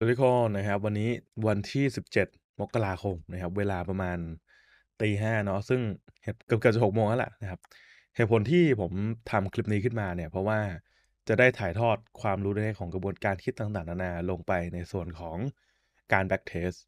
สวัสดีครับนะครับวันนี้วันที่ 17 มกราคมนะครับเวลาประมาณตีห้าเนาะซึ่งเกือบเกือบจะหกโมงแล้วล่ะนะครับเหตุผลที่ผมทำคลิปนี้ขึ้นมาเนี่ยเพราะว่าจะได้ถ่ายทอดความรู้ในของกระบวนการคิดต่างๆนานาลงไปในส่วนของการแบ็กเทส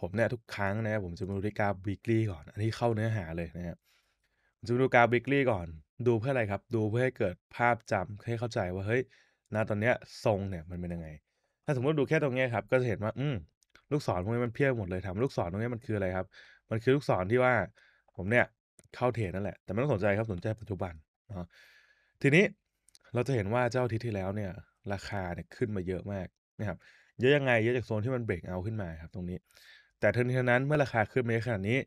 ผมเนี่ยทุกครั้งนะผมจะมาดูกาบิกลี่ก่อน อันนี้เข้าเนื้อหาเลยนะฮะผมจะดูกาบิกลี่ก่อน ดูเพื่ออะไรครับ ดูเพื่อให้เกิดภาพจำให้เข้าใจว่าเฮ้ยณตอนเนี้ยทรงเนี่ยมันเป็นยังไง ถ้าสมมติดูแค่ตรงนี้ครับ ก็จะเห็นว่าอืมลูกศรตรงนี้มันเพี้ยหมดเลยถามลูกศรตรงนี้มันคืออะไรครับ มันคือลูกศรที่ว่าผมเนี่ยเข้าเทรดนั่นแหละ แต่ไม่ต้องสนใจครับสนใจปัจจุบันนะทีนี้เราจะเห็นว่าเจ้าทิตที่แล้วเนี่ย ราคาเนี่ยขึ้นมาเยอะมากนะครับเยอะยังไงเยอะจากโซนที่มันเบรกเอาขึ้นมาครับ ตรงนี้แต่ทั้งนี้ทั้งนั้นเมื่อราคาขึ้นมาขนาดนี้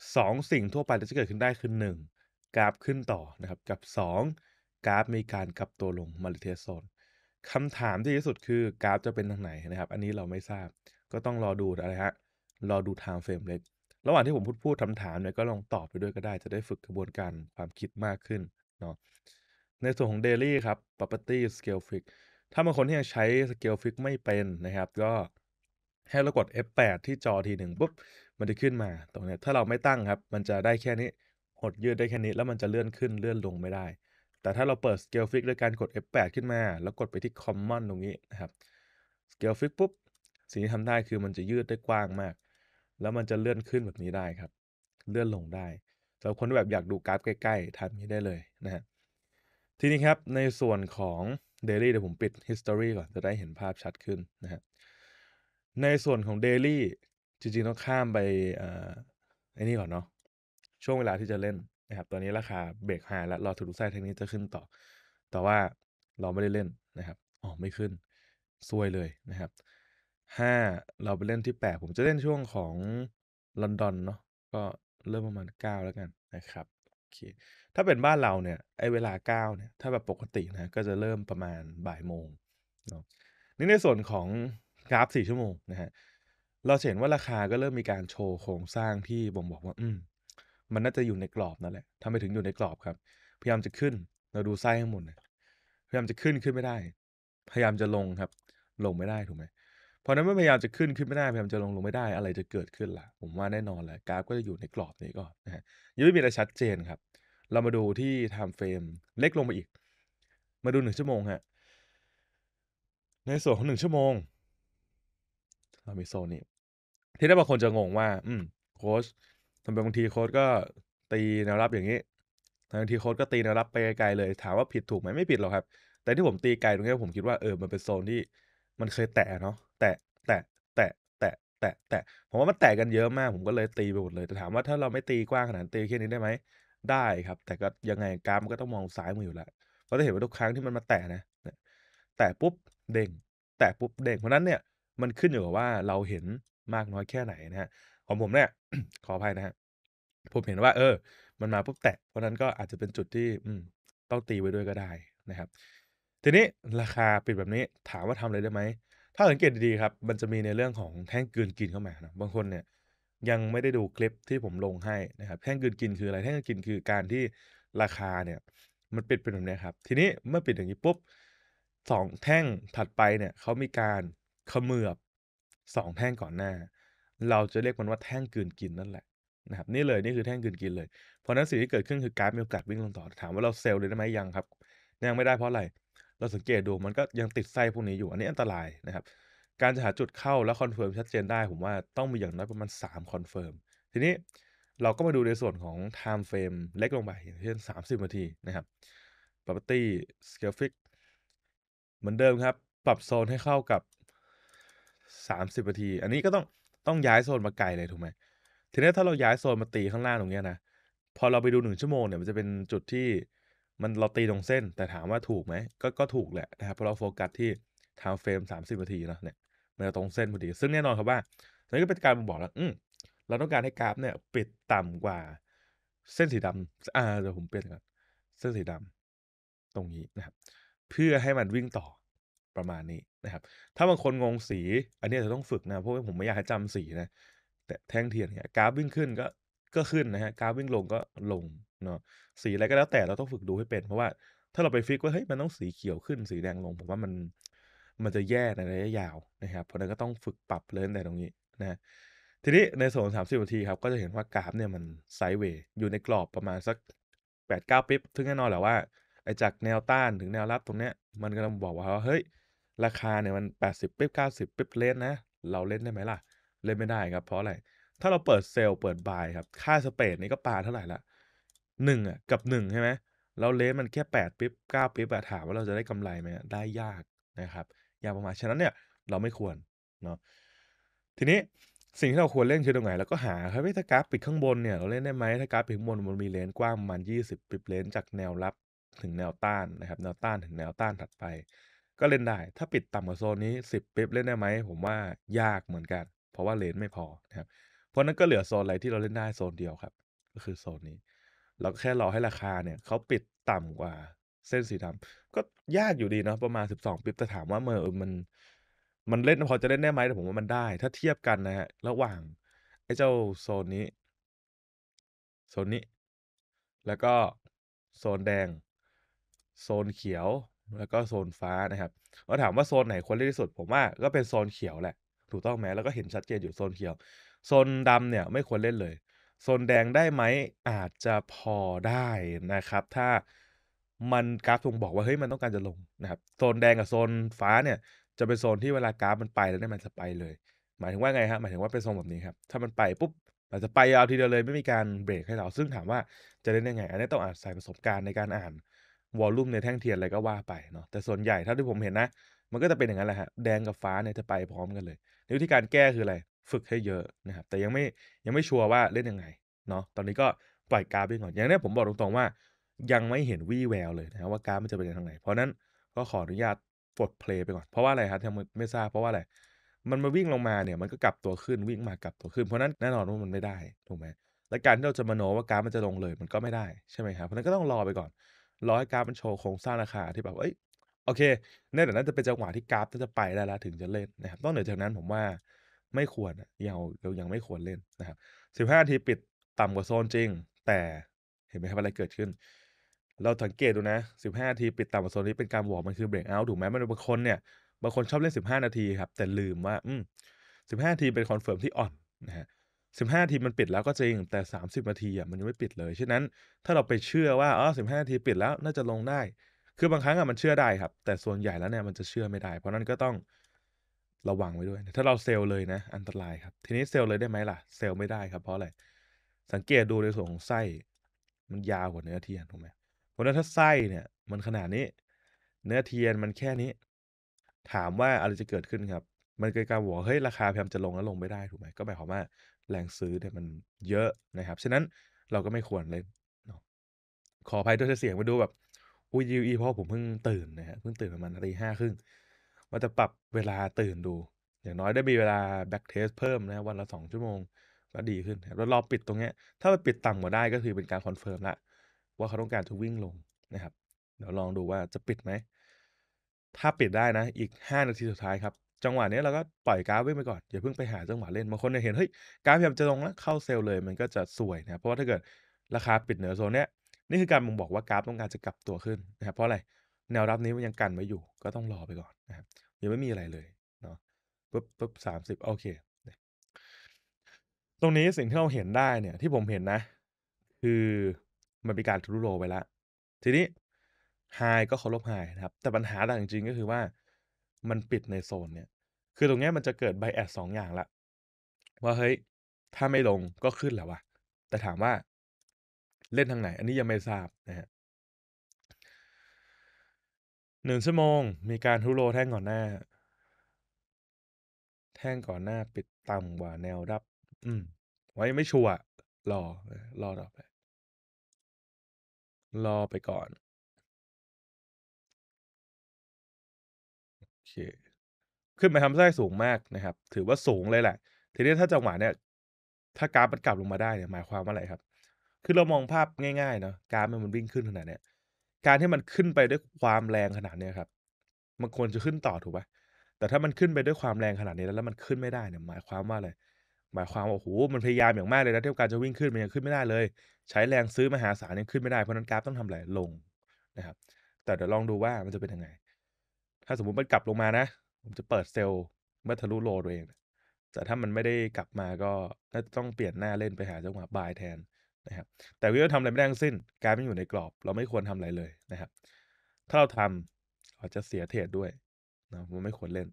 2 สิ่งทั่วไปที่จะเกิดขึ้นได้คือ1กราฟขึ้นต่อนะครับ กับ 2 กราฟมีการกลับตัวลงมาลิเทยโซนคำถามที่ที่สุดคือกราฟจะเป็นทางไหนนะครับ อันนี้เราไม่ทราบก็ต้องรอดูอะไรฮะรอดูไทม์เฟรมเล็กระหว่างที่ผมพูดพูดคำถามเนี่ยก็ลองตอบไปด้วยก็ได้ จะได้ฝึกกระบวนการความคิดมากขึ้นเนาะในส่วนของ Daily ครับ Property Scale Fix ถ้าบางคนที่ยังใช้ Scale Fix ไม่เป็นนะครับก็ให้เรากด F8 ที่จอทีหนึ่งปุ๊บมันจะขึ้นมาตรงนี้ถ้าเราไม่ตั้งครับ มันจะได้แค่นี้ หดยืดได้แค่นี้แล้วมันจะเลื่อนขึ้นเลื่อนลงไม่ได้ แต่ถ้าเราเปิด Scale Fix ด้วยการกด F8 ขึ้นมา แล้วกดไปที่ Common ตรงนี้นะครับ Scale Fix ปุ๊บสิ่งที่ทำได้คือมันจะยืดได้กว้างมาก แล้วมันจะเลื่อนขึ้นแบบนี้ได้ครับ เลื่อนลงได้สำหรับคนแบบอยากดูกราฟใกล้ ๆทำนี้ได้เลยนะฮะทีนี้ครับในส่วนของ Daily เดี๋ยวผมปิด History ก่อนจะได้เห็นภาพชัดขึ้นนะฮะในส่วนของเดลี่จริงๆต้องข้ามไปอันไอ้นี่ก่อนเนาะช่วงเวลาที่จะเล่นนะครับ ตอนนี้ราคาเบรกายแล้ว รอถูดูไซเทคนี้จะขึ้นต่อ แต่ว่าเราไม่ได้เล่นนะครับอ๋อไม่ขึ้นซวยเลยนะครับห้าเราไปเล่นที่แปดผมจะเล่นช่วงของลอนดอนเนาะก็เริ่มประมาณเก้าแล้วกันนะครับโอเคถ้าเป็นบ้านเราเนี่ย ไอ้เวลาเก้าเนี่ย ถ้าแบบปกตินะก็จะเริ่มประมาณบ่ายโมงเนาะนี่ในส่วนของราฟสี่ชั่วโมงนะฮะ เราเห็นว่าราคาก็เริ่มมีการโชว์โครงสร้างที่บ่งบอกว่า อืม มันน่าจะอยู่ในกรอบนั่นแหละทำไมถึงอยู่ในกรอบครับ พยายามจะขึ้น เราดูไส้ข้างบนพยายามจะขึ้นขึ้นไม่ได้ พยายามจะลงครับ ลงไม่ได้ถูกไหมพราะนั้นเมื่อพยายามจะขึ้นขึ้นไม่ได้ พยายามจะลงลงไม่ได้ อะไรจะเกิดขึ้นล่ะ ผมว่าแน่นอนแหละกราฟก็จะอยู่ในกรอบนี้ก่อนนะฮะยังไม่มีอะไรชัดเจนครับ เรามาดูที่ไทม์เฟรมเล็กลงไปอีก มาดูหนึ่งชั่วโมงฮะ ในส่วนของหนึ่งชั่วโมงเรามีโซนนี้ ที่ได้บางคนจะงงว่า อืมโค้ชทำไมบางทีโค้ชก็ตีแนวรับอย่างนี้ บางทีโค้ชก็ตีแนวรับไปไกลเลย ถามว่าผิดถูกไหม ไม่ผิดหรอกครับ แต่ที่ผมตีไกลตรงนี้ผมคิดว่า เออ มันเป็นโซนที่ มันเคยแตะเนาะแตะแตะ แตะ แตะ แตะ แตะ ผมว่ามันแตะกันเยอะมาก ผมก็เลยตีไปหมดเลย แต่ถามว่าถ้าเราไม่ตีกว้างขนาดตีแค่นี้ได้ไหม ได้ครับ แต่ก็ยังไงกราฟมันก็ต้องมองซ้ายมืออยู่แล้วก็จะเห็นว่าทุกครั้งที่มันมาแตะนะ แตะปุ๊บเด้ง แตะปุ๊บเด้งเพราะนั้นเนี่ยมันขึ้นอยู่กับว่าเราเห็นมากน้อยแค่ไหนนะฮะ ของผมเนี่ยขออภัยนะฮะ ผม เห็นว่าเออ มันมาปุ๊บแตะ เพราะนั้นก็อาจจะเป็นจุดที่อืต้องตีไว้ด้วยก็ได้นะครับ ทีนี้ราคาปิดแบบนี้ถามว่าทำอะไรได้ไหม ถ้าสังเกตดีๆครับ มันจะมีในเรื่องของแท่งกืนกินเข้ามานะบางคนเนี่ยยังไม่ได้ดูคลิปที่ผมลงให้นะครับ แท่งกืนกินคืออะไร แท่งกืนกินคือการที่ราคาเนี่ย มันปิดเป็นแบบนี้ครับ ทีนี้เมื่อปิดอย่างนี้ปุ๊บสองแท่งถัดไปเนี่ยเขามีการเขมือบสองแท่งก่อนหน้า เราจะเรียกมันว่าแท่งกืนกินนั่นแหละนะครับนี่เลยนี่คือแท่งกืนกินเลย เพราะนั้นสิ่งที่เกิดขึ้นคือการมีโอกาสวิ่งลงต่อ ถามว่าเราเซลล์เลยได้ไหมยังครับ ยังไม่ได้เพราะอะไร เราสังเกตดูมันก็ยังติดไส้พวกนี้อยู่อันนี้อันตรายนะครับ การจะหาจุดเข้าและคอนเฟิร์มชัดเจนได้ผมว่าต้องมีอย่างน้อยประมาณ3คอนเฟิร์ม ทีนี้เราก็มาดูในส่วนของไทม์เฟรมเล็กลงไปอย่างเช่น30นาทีนะครับ property scale fix เหมือนเดิมครับ ปรับโซนให้เข้ากับสามสิบนาที อันนี้ก็ต้องต้องย้ายโซนมาไกลเลยถูกไหม ทีนี้ถ้าเราย้ายโซนมาตีข้างล่างตรงนี้นะ พอเราไปดูหนึ่งชั่วโมงเนี่ยมันจะเป็นจุดที่มันเราตีตรงเส้น แต่ถามว่าถูกไหมก็ก็ถูกแหละนะครับเพราะเราโฟกัสที่ทา์เฟรมสามสิบนาทีเนาะเนี่ยมันจะตรงเส้นพอดี ซึ่งแน่นอนครับว่านี่ก็เป็นการบอกแล้วอืมเราต้องการให้กราฟเนี่ย ปิดต่ำกว่า เส้นสีดำอ่าเดี๋ยวผมเปลี่ยนก่อนเส้นสีดำตรงนี้นะครับ เพื่อให้มันวิ่งต่อประมาณนี้นะครับ ถ้าบางคนงงสี อันนี้จะต้องฝึกนะ เพราะว่าผมไม่อยากให้จำสีนะ แต่แท่งเทียนเนี่ยกราฟวิ่งขึ้นก็ก็ขึ้นนะฮะกราฟวิ่งลงก็ลงเนาะ สีอะไรก็แล้วแต่เราต้องฝึกดูให้เป็น เพราะว่าถ้าเราไปฟิกว่าเฮ้ย มันต้องสีเขียวขึ้น สีแดงลง ผมว่ามันมันจะแย่ในระยะยาวนะครับ เพราะนั้นก็ต้องฝึกปรับเลินแต่ตรงนี้นะ ทีนี้ในส่วนสามสิบนาทีครับ ก็จะเห็นว่ากราฟเนี่ยมันไซเวย์อยู่ในกรอบประมาณสักแปดเก้าปิ๊บถึ่งแน่นอนแหละว่าไอ้จากแนวต้านถึงแนวรับตรงเนี้ย มันกำลังบอกว่าเฮ้ยราคาเนี่ย มัน 80ปิ๊บ90 ปิ๊บเลนนะ เราเล่นได้ไหมล่ะ เล่นไม่ได้ครับ เพราะอะไร ถ้าเราเปิดเซลล์เปิดบายครับ ค่าสเปดนี่ก็ปาเท่าไหร่ละหนึ่งอ่ะกับหนึ่งใช่ไหมเราเลนมันแค่8ปิ๊บ9ปิ๊บอะถามว่าเราจะได้กำไรไหมได้ยากนะครับ อย่างประมาณฉะนั้นเนี่ย เราไม่ควรเนาะทีนี้ สิ่งที่เราควรเล่นคือตรงไหน แล้วก็หาครับถ้ากราฟปิดข้างบนเนี่ยเราเล่นได้ไหมถ้ากราฟปิดข้างบนมันมีเลนกว้างประมาณ20ปิดบเลนจากแนวรับถึงแนวต้านนะครับแนวต้านถึงแนวต้านถัดไปก็เล่นได้ ถ้าปิดต่ำกว่าโซนนี้ 10ปิ๊บเล่นได้ไหม ผมว่ายากเหมือนกัน เพราะว่าเลนไม่พอนะครับ เพราะนั้นก็เหลือโซนอะไรที่เราเล่นได้โซนเดียวครับ ก็คือโซนนี้ เราก็แค่รอให้ราคาเนี่ยเขาปิดต่ำกว่าเส้นสีดำก็ยากอยู่ดีเนาะ ประมาณ 12ปิ๊บแต่ถามว่าเมอมัน มันเล่นพอจะเล่นได้ไหมแต่ผมว่ามันได้ ถ้าเทียบกันนะฮะ ระหว่าง ไอ้เจ้าโซนนี้ โซนนี้ แล้วก็โซนแดง โซนเขียวแล้วก็โซนฟ้านะครับราถามว่าโซนไหนควรเลือกที่สุด ผมว่าก็เป็นโซนเขียวแหละ ถูกต้องไหมแล้วก็เห็นชัดเจนอยู่โซนเขียวโซนดำเนี่ยไม่ควรเล่นเลยโซนแดงได้ไหมอาจจะพอได้นะครับ ถ้ามันกราฟทงบอกว่าเฮ้ยมันต้องการจะลงนะครับโซนแดงกับโซนฟ้าเนี่ยจะเป็นโซนที่เวลากราฟมันไปแล้วเนี่ยมันจะไปเลย หมายถึงว่าไงฮะหมายถึงว่าเป็นทรงแบบนี้ครับถ้ามันไปปุ๊บมานจะไปยาวทีเดียวเลยไม่มีการเบรกให้เรา ซึ่งถามว่าจะเล่นยังไงอันนี้ต้องอาศัยประสบการณ์ในการอ่านวอลลุ่มในแท่งเทียนอะไรก็ว่าไปเนาะแต่ส่วนใหญ่เท่าที่ผมเห็นนะ มันก็จะเป็นอย่างนั้นแหละฮะแดงกับฟ้าเนี่ยจะไปพร้อมกันเลยวิธีการแก้คืออะไรฝึกให้เยอะนะครับแต่ยังไม่ยังไม่ชัวร์ว่าเล่นยังไงเนาะตอนนี้ก็ปล่อยกราฟไปก่อนอย่างนี้ผมบอกตรงๆว่ายังไม่เห็นวี่แววเลยนะว่ากราฟมันจะเป็นทางไหนเพราะนั้นก็ขออนุญาตลดเพลย์ไปก่อนเพราะว่าอะไรครับที่ไม่ทราบเพราะว่าอะไรมันมาวิ่งลงมาเนี่ยมันก็กลับตัวขึ้นวิ่งมากลับตัวขึ้น เพราะนั้นแน่นอนว่ามันไม่ได้ถูกไหมและการที่เราจะมโนว่ากราฟมันจะลงเลยมันก็ไม่ได้ใช่ไหมครับเพราะนั้นก็ต้องรอไปก่อนร้อยกราฟมันโชว์โครงสร้างราคาที่แบบ เอ้ย โอเคเนี่ยแต่นั้นจะเป็นจังหวะที่กราฟจะไปได้แล้ว ถึงจะเล่นนะครับต้องเหนือจากนั้นผมว่าไม่ควรยังยังไม่ควรเล่นนะครับ15นาทีปิดต่ำกว่าโซนจริง แต่เห็นไหมครับอะไรเกิดขึ้น เราสังเกตดูนะ 15นาทีปิดต่ำกว่าโซนนี้เป็นการบอกมันคือเบรกเอาท์ถูกไหมมันบางคนเนี่ย บางคนชอบเล่น15 นาทีครับ แต่ลืมว่าอืม15นาทีเป็นคอนเฟิร์มที่อ่อนนะฮะ15ทีมันปิดแล้วก็จริงแต่ 30นาทีอ่ะมันยังไม่ปิดเลยฉะนั้น ถ้าเราไปเชื่อว่าอ๋อ15นาทีปิดแล้วน่าจะลงได้ คือบางครั้งอ่ะมันเชื่อได้ครับ แต่ส่วนใหญ่แล้วเนี่ยมันจะเชื่อไม่ได้ เพราะนั้นก็ต้องระวังไว้ด้วย ถ้าเราเซลเลยนะ อันตรายครับ ทีนี้เซลเลยได้ไหมล่ะ เซลไม่ได้ครับ เพราะอะไรสังเกตดูในส่วนของไส้มันยาวกว่าเนื้อเทียนถูกไหมเพราะนั้นถ้าไส้เนี่ย มันขนาดนี้ เนื้อเทียนมันแค่นี้ ถามว่าอะไรจะเกิดขึ้นครับ มันเกิดการหวกเฮ้ยราคาพยามจะลงแล้วลงไม่ได้ถูกไหมก็หมายความว่าแรงซื้อเนี่ยมันเยอะนะครับ ฉะนั้นเราก็ไม่ควรเลยขออภัยด้วยเสียงมาดูแบบอุ้ยยูอีพ่อผมเพิ่งตื่นนะฮะเพิ่งตื่นประมาณตีห้าครึ่งว่าจะปรับเวลาตื่นดู อย่างน้อยได้มีเวลาแบ็กเทสเพิ่มนะวันละสองชั่วโมงก็ดีขึ้นแล้วรอปิดตรงเนี้ย ถ้ามันปิดต่ำกว่าได้ก็คือเป็นการคอนเฟิร์มละว่าเขาต้องการจะวิ่งลงนะครับ เดี๋ยวลองดูว่าจะปิดไหมถ้าปิดได้นะ อีกห้านาทีสุดท้ายครับจังหวะนี้เราก็ปล่อยกราฟว้ไปก่อน อย่าเพิ่งไปหาจังหวะเล่นบางคนเะเห็นเฮ้ยกราฟพยายามจะลงแล้วเข้าเซลเลย มันก็จะสวยนะเพราะว่าถ้าเกิดราคาปิดเหนือโซนเนี้ย นี่คือการบ่งบอกว่ากราฟต้องการจะกลับตัวขึ้นนะครับเพราะอะไร แนวรับนี้มันยังกันไว้อยู่ ก็ต้องรอไปก่อนนะครับยังไม่มีอะไรเลยเนาะปุ๊บปุ๊บสามสิบโอเค ตรงนี้สิ่งที่เราเห็นได้เนี่ยที่ผมเห็นนะ คือมันเป็นการทะลุโลไปแล้วทีนี้ไฮก็เคารพไฮนะครับ แต่ปัญหาหลักจริงๆก็คือว่ามันปิดในโซนเนี่ย คือตรงนี้มันจะเกิดไบแอดสองอย่างละ ว่าเฮ้ย ถ้าไม่ลงก็ขึ้นแหละวะแต่ถามว่าเล่นทางไหน อันนี้ยังไม่ทราบ นะฮะหนึ่งชั่วโมง มีการทุโรแท่งก่อนหน้า แท่งก่อนหน้า ปิดต่ำกว่าแนวรับ อืม ไว้ไม่ชัวร์รอ รอต่อไปรอไปก่อนคขึ้นไปทำไส้สูงมากนะครับ ถือว่าสูงเลยแหละทีนี้ถ้าจังหวะเนี่ยถ้ากราฟมันกลับลงมาได้เนี่ยหมายความว่าอะไรครับคือเรามองภาพง่ายๆเนาะกราฟมันวิ่งขึ้นขนาดเนี้ยการที่มันขึ้นไปด้วยความแรงขนาดเนี้ยครับมันควรจะขึ้นต่อถูกปะแต่ถ้ามันขึ้นไปด้วยความแรงขนาดนี้แล้วแล้วมันขึ้นไม่ได้เนี่ย หมายความว่าอะไรหมายความว่าโอ้โหมันพยายามอย่างมากเลยนะที่การจะวิ่งขึ้นมันยังขึ้นไม่ได้เลย ใช้แรงซื้อมหาศาลยังขึ้นไม่ได้เพราะนั้นกราฟต้องทำอะไรลงนะครับ แต่เดี๋ยวลองดูว่ามันจะเป็นยังไงาสมมุติมันกลับลงมานะ ผมจะเปิดเซลล์เมื่อทะลุโลตัวเอง แต่ถ้ามันไม่ได้กลับมาก็น่าจะต้องเปลี่ยนหน้าเล่นไปหาจังหวะบายแทนนะครับ แต่วิวทำอะไรไม่ได้ทั้งสิ้น การป็นอยู่ในกรอบ เราไม่ควรทำอะไรเลยนะครับ ถ้าเราทำอาจจะเสียเทรดด้วยนะมันไม่ควรเล่น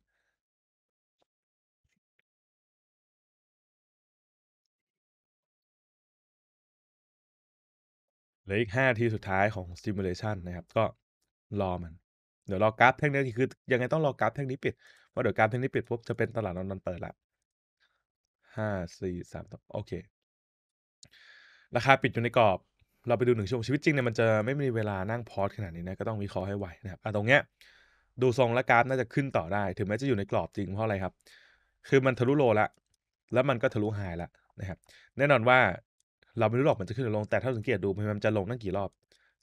หลืออีกห้าทีสุดท้ายของ simulation นะครับ ก็รอมันเดี๋ยวรอกราฟแท่งนี้คือยังไงต้องรอกราฟแท่งนี้ปิดเพราะเดี๋ยวกราฟแท่งนี้ปิดปุ๊บจะเป็นตลาดนอนนอนเปิดละห้าสี่สามโอเคราคาปิดอยู่ในกรอบ เราไปดูหนึ่งช่วงชีวิตจริงเนี่ยมันจะไม่มีเวลานั่งพอสขนาดนี้นะก็ต้องวิเคราะห์ให้ไวนะครับอ่ะตรงเนี้ยดูทรงและกราฟน่าจะขึ้นต่อได้ ถึงแม้จะอยู่ในกรอบจริงเพราะอะไรครับคือมันทะลุโลละแล้วมันก็ทะลุหายละนะครับแน่นอนว่าเราไม่รู้หรอกมันจะขึ้นหรือลงแต่ถ้าสังเกตดูมันจะลงตั้งกี่รอบ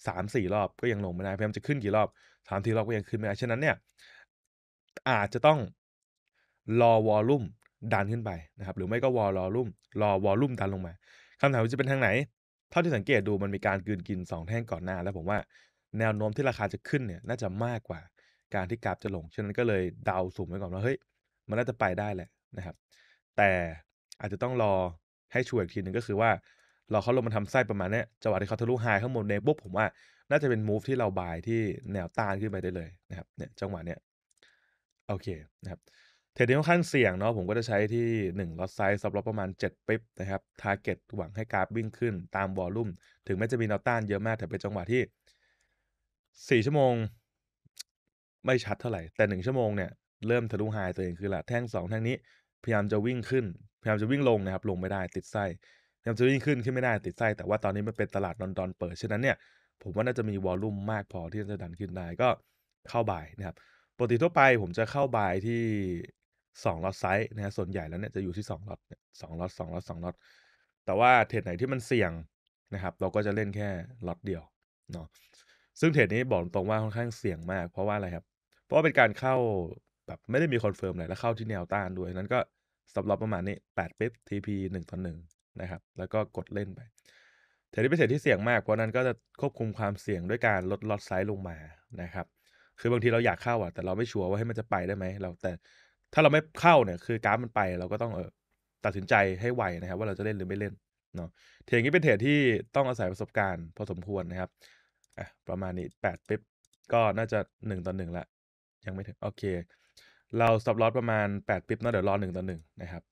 สามสี่รอบก็ยังลงไม่ได้พยายามจะขึ้นกี่รอบสามสี่รอบก็ยังขึ้นไม่ได้ฉะนั้นเนี่ยอาจจะต้องรอวอลลุ่มดันขึ้นไปนะครับหรือไม่ก็วอลรอลุ่มรอวอลลุ่มดันลงมาคำถามจะเป็นทางไหนเท่าที่สังเกตดูมันมีการกืนกินสองแท่งก่อนหน้าแล้วผมว่าแนวโน้มที่ราคาจะขึ้นเนี่ยน่าจะมากกว่าการที่กราฟจะลงฉะนั้นก็เลยเดาสุ่มไว้ก่อนว่าเฮ้ยมันน่าจะไปได้แหละนะครับ แต่อาจจะต้องรอให้ช่วยอีกทีหนึ่งก็คือว่าเราเขาลงมาทำไส้ประมาณนี้จังหวะที่เขาทะลุไฮข้างบนในปุ๊บผมว่าน่าจะเป็นมูฟที่เราบายที่แนวต้านขึ้นไปได้เลยนะครับเนี่ย จังหวะเนี้ยโอเคนะครับ เทรดดิ้งค่อนข้างเสี่ยงเนาะผมก็จะใช้ที่ 1ลอตไซส์ซับลอประมาณ7ปิ๊บนะครับทาร์เก็ตหวังให้กราฟวิ่งขึ้น ตามวอลลุ่มถึงแม้จะมีแนวต้านเยอะมาก แต่เป็นจังหวะที่ 4 ชั่วโมง ไม่ชัดเท่าไหร่ แต่ 1 ชั่วโมงเนี่ยเริ่มทะลุไฮตัวเองคือละแท่ง2แท่งนี้พยายามจะวิ่งขึ้นพยายามจะวิ่งลงนะครับ ลงไม่ได้ติดไส้ยังจะยิ่งขึ้น ขึ้นไม่ได้ติดไส้ แต่ว่าตอนนี้มันเป็นตลาดนอนดอนเปิด ฉะนั้นเนี่ย ผมว่าน่าจะมีวอลลุ่มมากพอที่จะดันขึ้นได้ก็เข้าบ่ายนะครับปกติทั่วไปผมจะเข้าบ่ายที่2ล็อตไซส์นะฮะส่วนใหญ่แล้วเนี่ย จะอยู่ที่2ล็อตสองล็อตสองล็อตสองล็อตแต่ว่าเทรดไหนที่มันเสี่ยงนะครับ เราก็จะเล่นแค่ล็อตเดียวเนาะซึ่งเทรดนี้บอกตรงว่าค่อนข้างเสี่ยงมาก เพราะว่าอะไรครับเพราะว่าเป็นการเข้าแบบไม่ได้มีคอนเฟิร์มอะไรแล้วเข้าที่แนวต้านด้วยนั้นก็สบห็ับประมาณนี้8เป๊ป TP 1ต่อ1นะครับแล้วก็กดเล่นไปเทรดที่เป็นเทรดที่เสี่ยงมากเพราะนั้นก็จะควบคุมความเสี่ยงด้วยการลดลอตไซส์ลงมานะครับ คือบางทีเราอยากเข้าอ่ะแต่เราไม่ชัวร์ว่าให้มันจะไปได้ไหมเราแต่ถ้าเราไม่เข้าเนี่ยคือกราฟมันไปเราก็ต้องเออตัดสินใจให้ไวนะครับ ว่าเราจะเล่นหรือไม่เล่นเนาะเทรดนี้เป็นเทรดที่ต้องอาศัยประสบการณ์พอสมควรนะครับอ่ะประมาณนี้8ปิ๊บก็น่าจะ 1ต่อ1ละยังไม่ถึงโอเค เราสับล็อตประมาณ 8 ปิ๊บนะเดี๋ยวรอ1ต่อ1นะครับ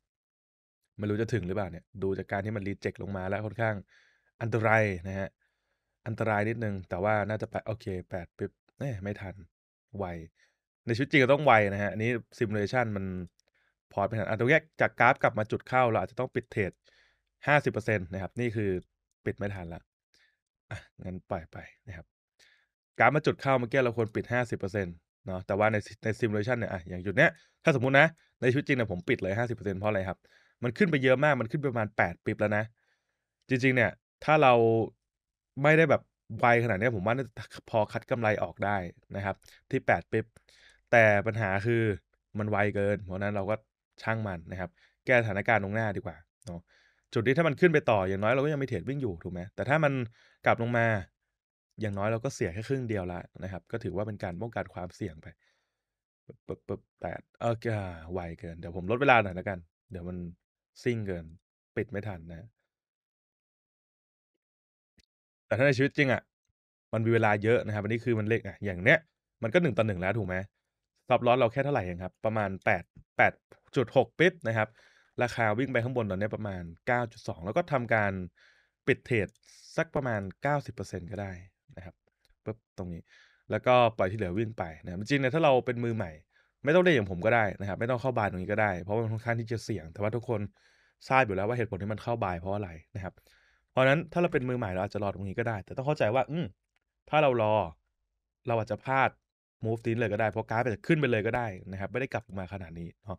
ไม่รู้จะถึงหรือเปล่าเนี่ย ดูจากการที่มันรีเจ็คลงมาแล้วค่อนข้างอันตรายนะฮะ อันตรายนิดนึง แต่ว่าน่าจะไปโอเคแปดปิ๊บเอ้ไม่ทัน ไว ในชีวิตจริงก็ต้องไวนะฮะ อันนี้ซิมูเลชันมันพอร์ตไปทันอันตรงแยกจากกราฟกลับมาจุดเข้า เราอาจจะต้องปิดเทรดห้าสิบเปอร์เซ็นต์นะครับ นี่คือปิดไม่ทันละอ่ะ งั้นปล่อยไปนะครับ กราฟมาจุดเข้าเมื่อกี้เราควรปิดห้าสิบเปอร์เซ็นต์เนาะ แต่ว่าในในซิมูเลชันเนี่ยอ่ะอย่างจุดเนี้ยถ้าสมมตินะ ในชีวิตจริงเนี่ยผมปิดเลยห้าสิบเปอร์เซ็นต์เพราะอะไรครับมันขึ้นไปเยอะมาก มันขึ้นประมาณ8ปิบแล้วนะ จริงๆ เนี่ย ถ้าเราไม่ได้แบบไวขนาดนี้ผมว่าพอคัดกำไรออกได้นะครับ ที่8ปิบแต่ปัญหาคือมันไวเกิน เพราะนั้นเราก็ช่างมันนะครับ แก้สถานการณ์ตรงหน้าดีกว่าเนาะจุดนี้ถ้ามันขึ้นไปต่ออย่างน้อยเราก็ยังมีเทรดวิ่งอยู่ถูกไหม แต่ถ้ามันกลับลงมา อย่างน้อยเราก็เสียแค่ครึ่งเดียวละนะครับ ก็ถือว่าเป็นการป้องกันความเสี่ยงไปปึ๊บปึ๊บแปดเออไวเกิน เดี๋ยวผมลดเวลาหน่อยแล้วกัน เดี๋ยวมันซิ่งเกินปิดไม่ทันนะ แต่ถ้าในชีวิตจริงอะมันมีเวลาเยอะนะครับอันนี้คือมันเล็กอะอย่างเนี้ย มันก็หหนนึึ่่งตอ่งแล้วถูกไหม s อบร้อนเราแค่เท่าไหรเองครับ ประมาณแแปปดดจุดหกปิดนะครับ ราคาวิ่งไปข้างบนตอนเนี้ยประมาณ 9.2 แล้วก็ทำการปิดเทรดสักประมาณ 90%ก็ได้นะครับปึ๊บ ตรงนี้ แล้วก็ปล่อยที่เหลือวิ่งไปนะรจริงๆเนี่ยถ้าเราเป็นมือใหม่ไม่ต้องเล่นอย่างผมก็ได้นะครับ ไม่ต้องเข้าบายตรงนี้ก็ได้เพราะมันค่อนข้างที่จะเสี่ยง แต่ว่าทุกคนทราบอยู่แล้วว่าเหตุผลที่มันเข้าบายเพราะอะไรนะครับ เพราะนั้นถ้าเราเป็นมือใหม่เราอาจจะรอตรงนี้ก็ได้ แต่ต้องเข้าใจว่าอืถ้าเรารอเราอาจจะพลาด move ทินเลยก็ได้เพราะการาฟอาจจะขึ้นไปเลยก็ได้นะครับ ไม่ได้กลับมาขนาดนี้เนาะ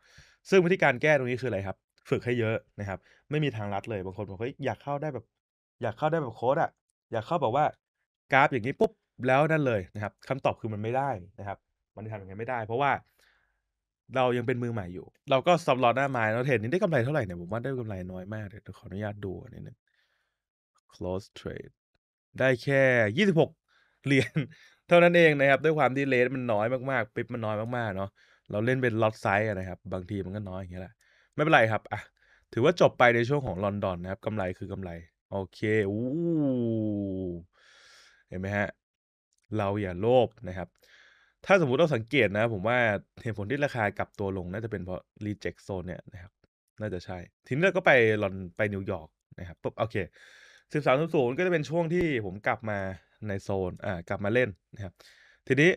ซึ่งวิธีการแก้ตรงนี้คืออะไรครับฝึกให้เยอะนะครับไม่มีทางลัดเลยบางคนบอกเฮ้ยอยากเข้าได้แบบ อยากเข้าได้แบบโค้ดอะอยากเข้าแบบว่ากราฟ อย่างนี้ปุ๊บแล้วนั่นเลยนะครับ คำตอบคือมันไม่ได้นะครับมันทำอย่างไงไม่ได้เพราะว่าเรายังเป็นมือใหม่อยู่ เราก็ซับลอดหน้าไม้เราเทรดนี้ได้กำไรเท่าไหร่เนี่ย ผมว่าได้กำไรน้อยมากเดี๋ยวขออนุญาตดูนิดนึง close trade ได้แค่ยี่สิบหกเหรียญเท่านั้นเองนะครับ ด้วยความที่เลทมันน้อยมาก ๆ ปิดมันน้อยมาก ๆ เนาะ เราเล่นเป็นล็อตไซส์นะครับ บางทีมันก็น้อยอย่างเงี้ยแหละ ไม่เป็นไรครับ อ่ะ ถือว่าจบไปในช่วงของลอนดอนนะครับกำไรคือกำไร โอเคอู้เห็นไหมฮะเราอย่าโลภนะครับถ้าสมมติเราสังเกตนะผมว่าเหตุผลที่ราคากลับตัวลง น่าจะเป็นเพราะ reject zone เนี่ยนะครับน่าจะใช่ ทีนี้เราก็ไปลอนไปนิวยอร์กนะครับปุ๊บโอเคสิบสามสิบศูนย์ก็จะเป็นช่วงที่ผมกลับมาในโซนอ่ากลับมาเล่นนะครับทีนี้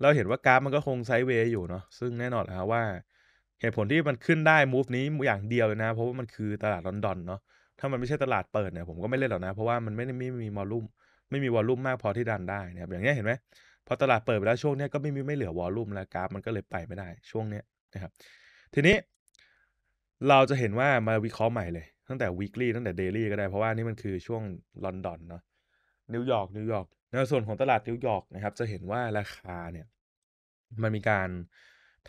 เราเห็นว่ากราฟมันก็คงไซด์เวย์อยู่เนาะซึ่งแน่นอนนะว่า เหตุผลที่มันขึ้นได้มูฟนี้อย่างเดียวเลยนะ เพราะว่ามันคือตลาดลอนดอนเนาะถ้ามันไม่ใช่ตลาดเปิดเนี่ยผมก็ไม่เล่นหรอกนะ เพราะว่ามันไม่ได้ไม่มีวอลลุ่มไม่มีวอลลุ่มมากพอที่ดันได้นะครับอย่างนี้เห็นไหมพอตลาดเปิดไปแล้วช่วงนี้ก็ไม่มีไม่เหลือวอลลุ่มแล้วกราฟมันก็เลยไปไม่ได้ ช่วงนี้นะครับ ทีนี้เราจะเห็นว่ามาวิเคราะห์ใหม่เลย ตั้งแต่ weekly ตั้งแต่ daily ก็ได้ เพราะว่านี่มันคือช่วงลอนดอนเนาะนิวยอร์กนิวยอร์กในส่วนของตลาดนิวยอร์กนะครับจะเห็นว่าราคาเนี่ยมันมีการ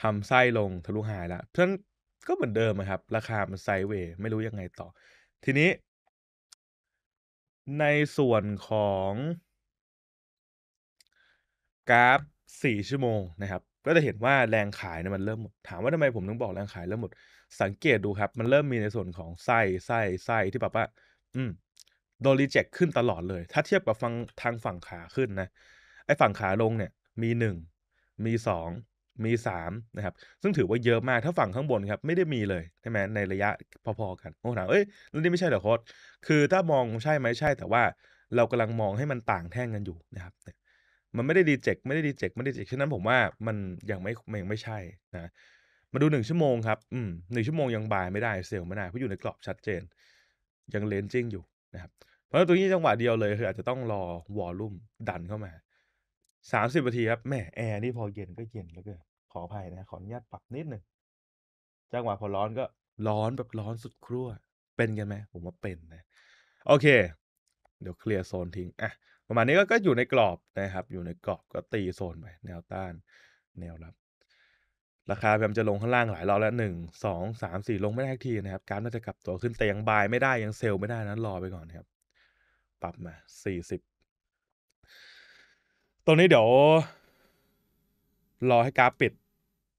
ทำไส้ลงทะลุหายแล้ว เพราะฉะนั้นก็เหมือนเดิมครับ ราคามันไซเวย์ไม่รู้ยังไงต่อ ทีนี้ ในส่วนของกราฟ 4 ชั่วโมงนะครับ ก็จะเห็นว่าแรงขายเนี่ยมันเริ่มหมด ถามว่าทำไมผมถึงบอกแรงขายเริ่มหมด สังเกตดูครับ มันเริ่มมีในส่วนของไส้ ไส้ ไส้ ที่แบบว่า อืมโดนรีเจ็คขึ้นตลอดเลย ถ้าเทียบกับฟังทางฝั่งขาขึ้นนะ ไอ้ฝั่งขาลงเนี่ย มี 1 มี 2 มี 3 นะครับ ซึ่งถือว่าเยอะมาก ถ้าฝั่งข้างบนครับ ไม่ได้มีเลย ใช่ไหมในระยะ พอๆกัน โอ้ถามเอ้ยนี่ไม่ใช่เหรอโค้ดคือถ้ามองใช่ไหมใช่ แต่ว่า เรากำลังมองให้มันต่างแท่งกันอยู่นะครับมันไม่ได้ดีเจกไม่ได้ดีเจกไม่ได้ดีเจกฉะนั้นผมว่า มันยังไม่ยังไม่ใช่นะมาดูหนึ่งชั่วโมงครับ อืมหนึ่งชั่วโมงยังบายไม่ได้เซลล์ไม่ได้เพราะอยู่ในกรอบชัดเจนยังเลนจิ้งอยู่นะครับเพราะตัวนี้จังหวะเดียวเลยคืออาจจะต้องรอวอลลุ่มดันเข้ามาสามสิบนาทีครับแม่แอร์นี่พอเย็นก็เย็นแล้วก็นขออภัยนะ ขออนุญาตปรับนิดหนึ่งจังหวะพอร้อนก็ร้อนแบบร้อนสุดครั่วเป็นกันไหมผมว่าเป็นนะโอเคเดี๋ยวเคลียร์โซนทิ้งอ่ะประมาณนี้ก็อยู่ในกรอบนะครับ อยู่ในกรอบก็ตีโซนไป แนวต้านแนวรับ ราคาพยายามจะลงข้างล่างหลายรอบแล้วหนึ่งสองสามสี่ลงไม่ได้ทีนะครับการน่าจะกลับตัวขึ้น แต่ยังบายไม่ได้ยังเซลล์ไม่ได้นั้นรอไปก่อนครับ ปรับมาสี่สิบตรงนี้เดี๋ยว รอให้กราฟปิด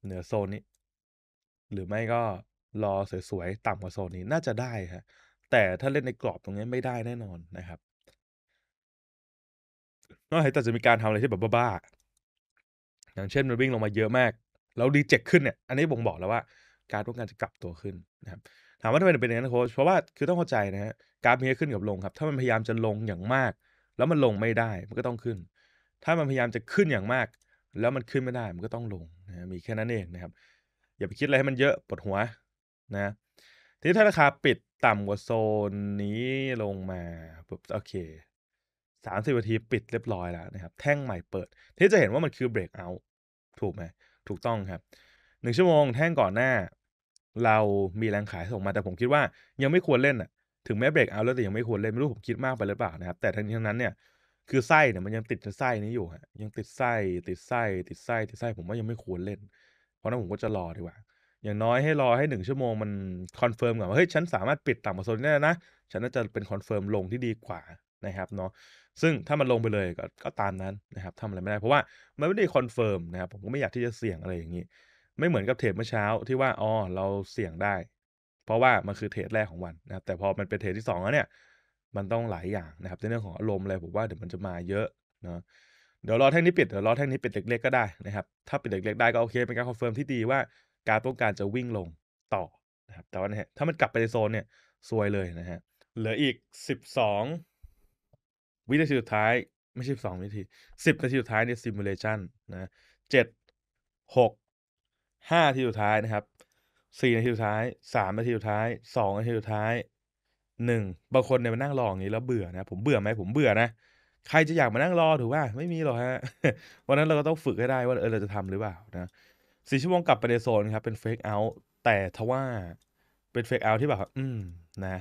เหนือโซนนี้ หรือไม่ก็รอสวยๆ ต่ำกว่าโซนนี้น่าจะได้ับแต่ถ้าเล่นในกรอบตรงนี้ไม่ได้แน่นอนนะครับอกจากจะมีการทำอะไรที่แบบบ้าๆอย่างเช่นมันวิ่งลงมาเยอะมาก แล้วดีเจ็คขึ้นเนี่ยอันนี้บ่งบอกแล้วว่าการต้องการจะกลับตัวขึ้นนะครับถามว่าทำไมเป็นอย่างนั้นโค้ชเพราะว่าคือต้องเข้าใจนะฮะกรารนีขึ้นกับลงครับ ถ้ามันพยายามจะลงอย่างมาก แล้วมันลงไม่ได้มันก็ต้องขึ้น ถ้ามันพยายามจะขึ้นอย่างมาก แล้วมันขึ้นไม่ได้ มันก็ต้องลงนะมีแค่นั้นเองนะครับ อย่าไปคิดอะไรให้มันเยอะปวดหัวนะ ทีนี้ถ้าราคาปิดต่ำกว่าโซนนี้ลงมาปุ๊บโอเค30นาทีปิดเรียบร้อยแล้วนะครับแท่งใหม่เปิด ที่จะเห็นว่ามันคือเบรกเอาถูกไหมถูกต้องครับหนึ่งชั่วโมงแท่งก่อนหน้า เรามีแรงขายส่งมาแต่ผมคิดว่ายังไม่ควรเล่นอ่ะถึงแม้เบรกเอาแล้วแต่ยังไม่ควรเล่น ไม่รู้ผมคิดมากไปหรือเปล่านะครับแต่ทั้งนี้ทั้งนั้นเนี่ย คือไส้เนี่ยมันยังติดไส้นี้อยู่ฮะยังติดไส้ ติดไส้ติดไส้ติดไส้ผมว่ายังไม่ควรเล่น เพราะนั้นผมก็จะรอดีกว่า อย่างน้อยให้รอให้หนึ่งชั่วโมงมันคอนเฟิร์มก่อนว่าเฮ้ยฉันสามารถปิดต่ำกว่าโซนได้นะฉันน่าจะเป็นคอนเฟิร์มลงที่ดีกว่านะครับเนาะซึ่งถ้ามันลงไปเลยก็ตามนั้นนะครับทำอะไรไม่ได้เพราะว่ามันไม่ได้คอนเฟิร์มนะครับผมก็ไม่อยากที่จะเสี่ยงอะไรอย่างนี้ ไม่เหมือนกับเทรดเมื่อเช้าที่ว่าอ๋อเราเสี่ยงได้ เพราะว่ามันคือเทรดแรกของวันนะครับแต่พอมันเป็นเทรดที่2แล้วเนี่ยมันต้องหลายอย่างนะครับในเรื่องของอารมณ์อะไรผมว่าเดี๋ยวมันจะมาเยอะเนาะเดี๋ยวรอแท่งนี้ปิดเดี๋ยวรอแท่งนี้ปิดเล็ก ๆก็ได้นะครับถ้าปิดเล็กๆได้ก็โอเคเป็นการคอนเฟิร์มที่ดีว่าการต้องการจะวิ่งลงต่อนะครับแต่ว่าถ้ามันกลับไปในโซนเนี่ยซวยเลยนะฮะเหลืออีก 12วินาทีสุดท้ายไม่ใช่สองวินาทีสิบนาทีสุดท้ายเนซิมูเลชันนะเจ็ดหกห้านาทีสุดท้ายนะครับสี่นาทีสุดท้ายสามนาทีสุดท้ายสองนาทีสุดท้ายหนึ่งบางคนเนี่ยมานั่งรออย่างนี้ แล้วเบื่อนะ ผมเบื่อไหมผมเบื่อนะ ใครจะอยากมานั่งรอ ถูกป่ะไม่มีหรอกฮะวันนั้นเราก็ต้องฝึกให้ได้ว่าเออเราจะทำหรือเปล่านะสี่ชั่วโมงกลับไปในโซนครับเป็นเฟกเอาท์แต่ทว่าเป็นเฟกเอาท์ที่แบบอืมนะ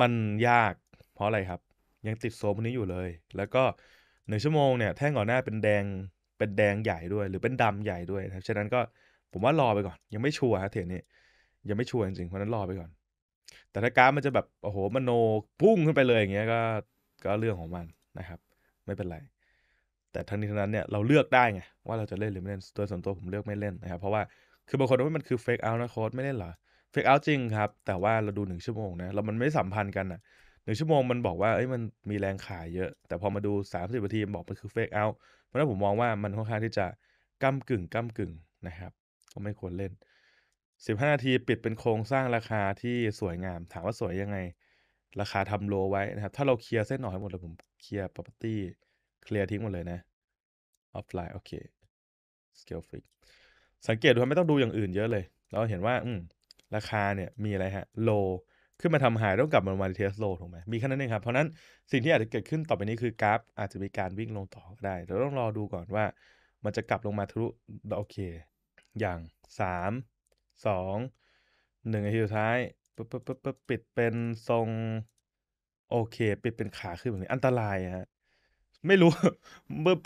มันยากเพราะอะไรครับยังติดโซมนี้อยู่เลย แล้วก็หนึ่งชั่วโมงเนี่ยแท่งก่อนหน้าเป็นแดง เป็นแดงใหญ่ด้วย หรือเป็นดำใหญ่ด้วยนะครับ ฉะนั้นก็ผมว่ารอไปก่อน ยังไม่ชัวร์ฮะเทรดนี้ยังไม่ชัวร์จริงเพราะนั้นรอไปก่อน แต่ถ้าการมันจะแบบโอ้โหมันโนพุ่งขึ้นไปเลยอย่างเงี้ยก็ก็เรื่องของมันนะครับ ไม่เป็นไรแต่ทั้งนี้ทั้งนั้นเนี่ยเราเลือกได้ไงว่าเราจะเล่นหรือไม่เล่นตัวส่วนตัวผมเลือกไม่เล่นนะครับ เพราะว่าคือบางคนว่ามันคือเฟกเอาท์นะโค้ดไม่เล่นเหรอเฟกเอาท์จริงครับแต่ว่าเราดูหนึ่งชั่วโมงนะเรามันไม่สัมพันธ์กันอนะ่ะนึ่งชั่วโมงมันบอกว่าเอ้ยมันมีแรงขายเยอะ แต่พอมาดู 30นาทีบอกมันคือเฟกเอาท์เพราะฉะนั้นผมมองว่ามันค่อนข้างที่จะก้ากึ่งก้ากึ่งนะครับ ก็ไม่ควรเล่น 15 นาทีปิดเป็นโครงสร้างราคาที่สวยงาม ถามว่าสวยยังไง ราคาทำโลไว้นะครับ ถ้าเราเคลียร์เส้นหน่อยหมดเลยผมเคลียร์ property เคลียร์ทิ้งหมดเลยนะออฟไลน์โอเคสเกลฟิกสังเกตดูไม่ต้องดูอย่างอื่นเยอะเลยเราเห็นว่าอืราคาเนี่ยมีอะไรฮะ low ขึ้นมาทำหายแล้วกลับมาวันเทสโลถูกไหมมีแค่นั้นเองครับ เพราะนั้นสิ่งที่อาจจะเกิดขึ้นต่อไปนี้คือ กราฟอาจจะมีการวิ่งลงต่อก็ได้ เราต้องรอดูก่อนว่ามันจะกลับลงมาทะลุโอเคอย่าง 3 2 1นาทีสองท้ายปปปปปิดเป็นทรง โอเค ปิดเป็นขาขึ้นแบบนี้อันตรายฮะไม่รู้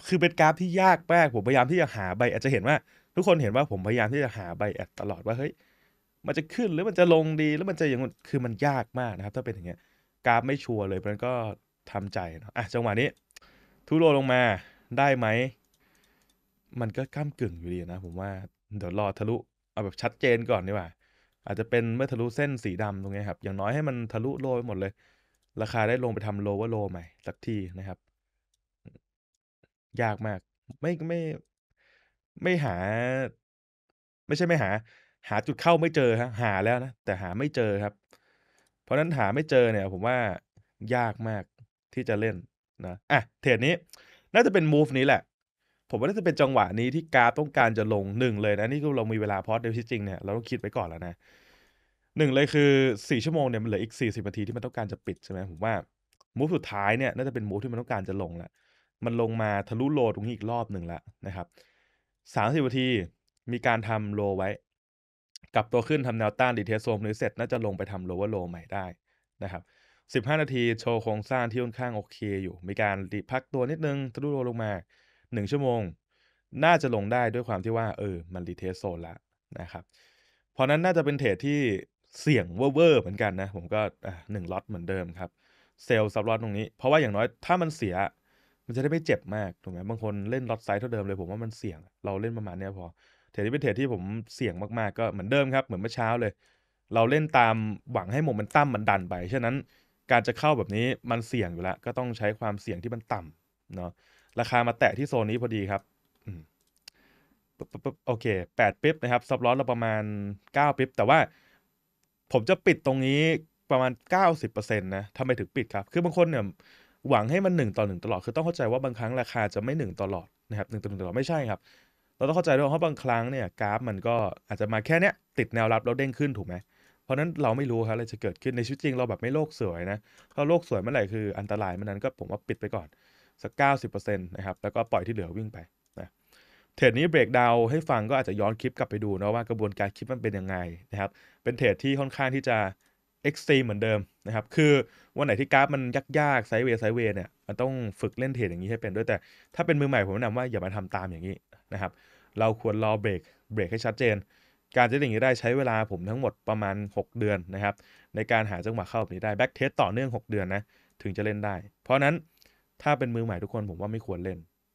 คือเป็นกราฟที่ยากมากผมพยายามที่จะหาใบอาจจะเห็นว่า ทุกคนเห็นว่าผมพยายามที่จะหาใบแอดตลอดว่าเฮ้ยมันจะขึ้นหรือมันจะลงดีแล้วมันจะอย่างคือมันยากมากนะครับ ถ้าเป็นอย่างเงี้ยกราฟไม่ชัวร์เลยมันก็ทำใจเนาะอ่ะจังหวะนี้ทุโรลงมาได้ไหม มันก็ก้ามกึ่งอยู่ดีนะผมว่าเดี๋ยวรอทะลุเอาแบบชัดเจนก่อนดีกว่า อาจจะเป็นเมื่อทะลุเส้นสีดำตรงนี้ครับอย่างน้อยให้มันทะลุโลไปหมดเลย ราคาได้ลงไปทำโลว่าโลใหม่สักทีนะครับ ยากมาก ไม่ไม่ไม่หา ไม่ใช่ไม่หาหาจุดเข้าไม่เจอครับหาแล้วนะแต่หาไม่เจอครับ เพราะนั้นหาไม่เจอเนี่ย ผมว่ายากมากที่จะเล่นนะอ่ะเทรดนี้น่าจะเป็นมูฟนี้แหละผมว่าน่าจะเป็นจังหวะนี้ที่กราฟต้องการจะลงหนึ่งเลยนะนี่คือเรามีเวลาพอสเดียวที่จริงเนี่ยเราต้องคิดไว้ก่อนแล้วนะหนึ่งเลยคือสี่ชั่วโมงเนี่ยมันเหลืออีกสี่สิบนาทีที่มันต้องการจะปิดใช่ไหมผมว่ามูฟสุดท้ายเนี่ยน่าจะเป็นมูฟที่มันต้องการจะลงละมันลงมาทะลุโลตรงนี้อีกรอบหนึ่งละนะครับสามสิบนาทีมีการทำโลไว้กลับตัวขึ้นทำแนวต้านดีเทสโซมหรือเสร็จน่าจะลงไปทำโลว์โลใหม่ได้นะครับ 15 นาทีโชว์โครงสร้างที่ค่อนข้างโอเคอยู่ มีการดิพักตัวนิดนึงทะลุโลลงมา 1 ชั่วโมง น่าจะลงได้ด้วยความที่ว่าเออ มันดีเทสโซนละนะครับเพราะนั้นน่าจะเป็นเทรดที่เสี่ยงเวอร์เหมือนกันนะ ผมก็หนึ่งล็อตเหมือนเดิมครับ เซลล์ซับล็อตตรงนี้ เพราะว่าอย่างน้อยถ้ามันเสียมันจะได้ไม่เจ็บมากถูกไหมบางคนเล่นล็อตไซส์เท่าเดิมเลย ผมว่ามันเสี่ยงเราเล่นประมาณนี้พอเทรดที่เป็นเทรดที่ผมเสี่ยงมาก ๆ ก็เหมือนเดิมครับ เหมือนเมื่อเช้าเลย เราเล่นตามหวังให้โมเมนตัมมันดันไป ฉะนั้น การจะเข้าแบบนี้มันเสี่ยงอยู่แล้ว ก็ต้องใช้ความเสี่ยงที่มันต่ำเนาะราคามาแตะที่โซนนี้พอดีครับโอเคแปดปิ๊บ นะครับซับลอเราประมาณเก้าปิ๊บ แต่ว่าผมจะปิดตรงนี้ประมาณ 90%นะทำไมถึงปิดครับ คือบางคนเนี่ย หวังให้มัน 1ต่อ1ตลอดคือต้องเข้าใจว่าบางครั้งราคาจะไม่1ตลอดนะครับหนึ่งต่อหนึ่งตลอดไม่ใช่ครับเราต้องเข้าใจด้วยเพราะบางครั้งเนี่ยกราฟมันก็อาจจะมาแค่เนี้ยติดแนวรับแล้วเด้งขึ้นถูกไหมเพราะนั้นเราไม่รู้ครับอะไรจะเกิดขึ้นในชีวิตจริงเราแบบไม่โลกสวยนะถ้าโลกสวยเมื่อไหร่คืออันตรายเมื่อนั้นก็ผมว่าปิดไปก่อน สักเเเก้าสิบปอร์ซ็นต์นะครับแล้วก็ปล่อยที่เหลือวิ่งไปนะเทรดนี้เบรกดาวให้ฟังก็อาจจะย้อนคลิปกลับไปดูนะว่ากระบวนการคลิปมันเป็นยังไงนะครับเป็นเทรดที่ค่อนข้างที่จะเอ็กซ์ตรีมเหมือนเดิมนะครับคือวันไหนที่กราฟมันยากๆไซเวย์ไซเวย์เนี่ยมันต้องฝึกเล่นเทรดอย่างนี้ให้เป็นด้วยแต่ถ้าเป็นมือใหม่ผมแนะนำว่าอย่ามาทำตามอย่างนี้นะครับเราควรรอเบรกเบรกให้ชัดเจน การจะอย่างนี้ได้ใช้เวลาผมทั้งหมดประมาณ 6 เดือนนะครับในการหาจังหวะเข้าแบบนี้ได้แบ็กเทสต่อเนื่อง 6 เดือนนะถึงจะเล่นได้ เพราะนั้นถ้าเป็นมือใหม่ทุกคนผมว่าไม่ควรเล่น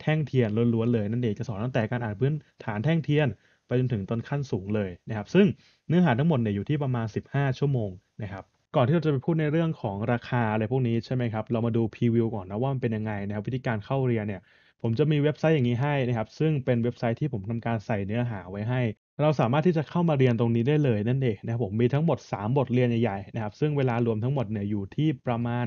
แท่งเทียนล้วนๆเลยนั่นเองจะสอนตั้งแต่การอ่านพื้นฐานแท่งเทียน ไปจนถึงตอนขั้นสูงเลยนะครับซึ่งเนื้อหาทั้งหมดเนี่ยอยู่ที่ประมาณ 15 ชั่วโมงนะครับก่อนที่เราจะไปพูดในเรื่องของราคาอะไรพวกนี้ใช่ไหมครับเรามาดูพรีวิวก่อนนะว่ามันเป็นยังไงนะครับวิธีการเข้าเรียนเนี่ยผมจะมีเว็บไซต์อย่างนี้ให้นะครับซึ่งเป็นเว็บไซต์ที่ผมทำการใส่เนื้อหาไว้ให้ เราสามารถที่จะเข้ามาเรียนตรงนี้ได้เลยนั่นเองนะครับผมมีทั้งหมด 3 บทเรียนใหญ่ๆนะครับซึ่งเวลารวมทั้งหมดเนี่ยอยู่ที่ประมาณ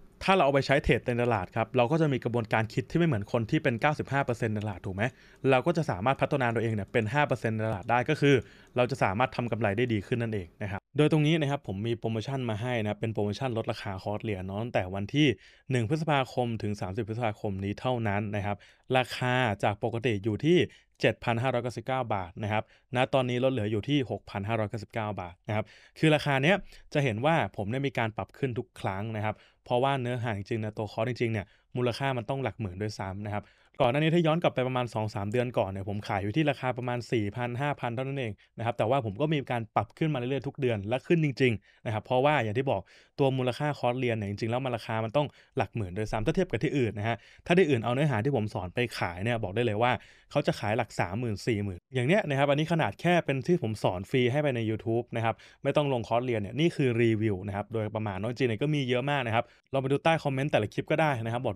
ถ้าเราเอาไปใช้เทรดในตลาดครับ เราก็จะมีกระบวนการคิดที่ไม่เหมือนคนที่เป็น 95%นตลาด ถูกไหมเราก็จะสามารถพัฒนาตัวเองเนี่ยเป็น5%นตลาดได้ ก็คือ เราจะสามารถทำกำไรได้ดีขึ้นนั่นเองนะครับ โดยตรงนี้นะครับผมมีโปรโมชั่นมาให้นะ เป็นโปรโมชั่นลดราคาคอร์สเหรียญน้องแต่วันที่ 1 พฤษภาคมถึง 30 พฤษภาคมนี้เท่านั้นนะครับ ราคาจากปกติอยู่ที่ 7,599 บาทนะครับณนะตอนนี้ลดเหลืออยู่ที่ 6,599 บาทนะครับ คือราคาเนี้ยจะเห็นว่าผมได้มีการปรับขึ้นทุกครั้งนะครับเพราะว่าเนื้อหาจริงๆนะตัวคอร์สจริงๆเนี่ยมูลค่ามันต้องหลักหมื่นด้วยซ้ำนะครับก่อนหน้านี้ถ้าย้อนกลับไปประมาณ 2-3 เดือนก่อนเนี่ยผมขายอยู่ที่ราคาประมาณ 4,000-5,000เท่านั้นเองนะครับแต่ว่าผมก็มีการปรับขึ้นมาเรื่อยๆทุกเดือนและขึ้นจริงๆนะครับเพราะว่าอย่างที่บอกตัวมูลค่าคอร์สเรียนเนี่ยจริงๆแล้วมันราคามันต้องหลักหมื่นโดยซ้ำถ้าเทียบกับที่อื่นนะฮะถ้าที่อื่นเอาเนื้อหาที่ผมสอนไปขายเนี่ยบอกได้เลยว่า เขาจะขายหลัก 3 0 0 0 0 4 0 0 0 อย่างเนี้ยนะครับอันนี้ขนาดแค่เป็นที่ผมสอนฟรีให้ไปใน YouTube นะครับไม่ต้องลงคอร์สเรียนเนี่ยนี่คือรีวิวนะครับโดยประมาณน้องจีเนี่ยก็มีเยอะมากนะครับเราไปดูใต้คอมเมนต์แต่ละคลิปก็ได้นะครับบอก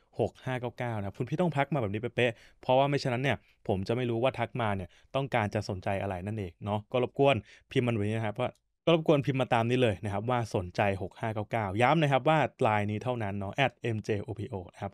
6599 นะคุณพี่ต้องพักมาแบบนี้เป๊ะๆ เพราะว่าไม่ฉะนั้นเนี่ยผมจะไม่รู้ว่าทักมาเนี่ย ต้องการจะสนใจอะไรนั่นเองเนาะก็รบกวนพิมพ์มันไว้นะครับว่าก็รบกวนพิมพ์มาตามนี้เลยนะครับ ว่าสนใจ 6599 ย้ำนะครับว่าลายนี้เท่านั้นเนาะ mjopo นะครับ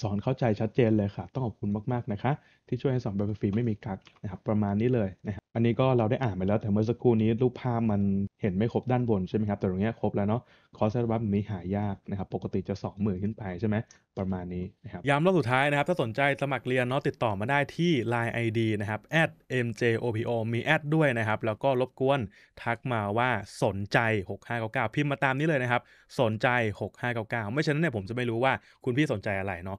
สอนเข้าใจชัดเจนเลยค่ะ ต้องขอบคุณมากๆ นะคะ ที่ช่วยให้สอนแบบฟรีไม่มีกักนะครับประมาณนี้เลยนะครับอันนี้ก็เราได้อ่านไปแล้วแต่เมื่อสักครู่นี้รูปภาพมันเห็นไม่ครบด้านบนใช่ไหมครับแต่ตรงนี้ครบแล้วเนาะคอเ์สรับแบบนี้หายากนะครับปกติจะ2มื่นขึ้นไปใช่ไหมประมาณนี้นะครับย้ำรอบสุดท้ายนะครับถ้าสนใจสมัครเรียนเนาะติดต่อมาได้ที่ Line ID นะครับ @mjopo มีแอดด้วยนะครับแล้วก็รบกวนทักมาว่าสนใจ6599พิมพ์มาตามนี้เลยนะครับสนใจ6599 ไม่ช่นั้นเนี่ยผมจะไม่รู้ว่าคุณพี่สนใจอะไรเนาะ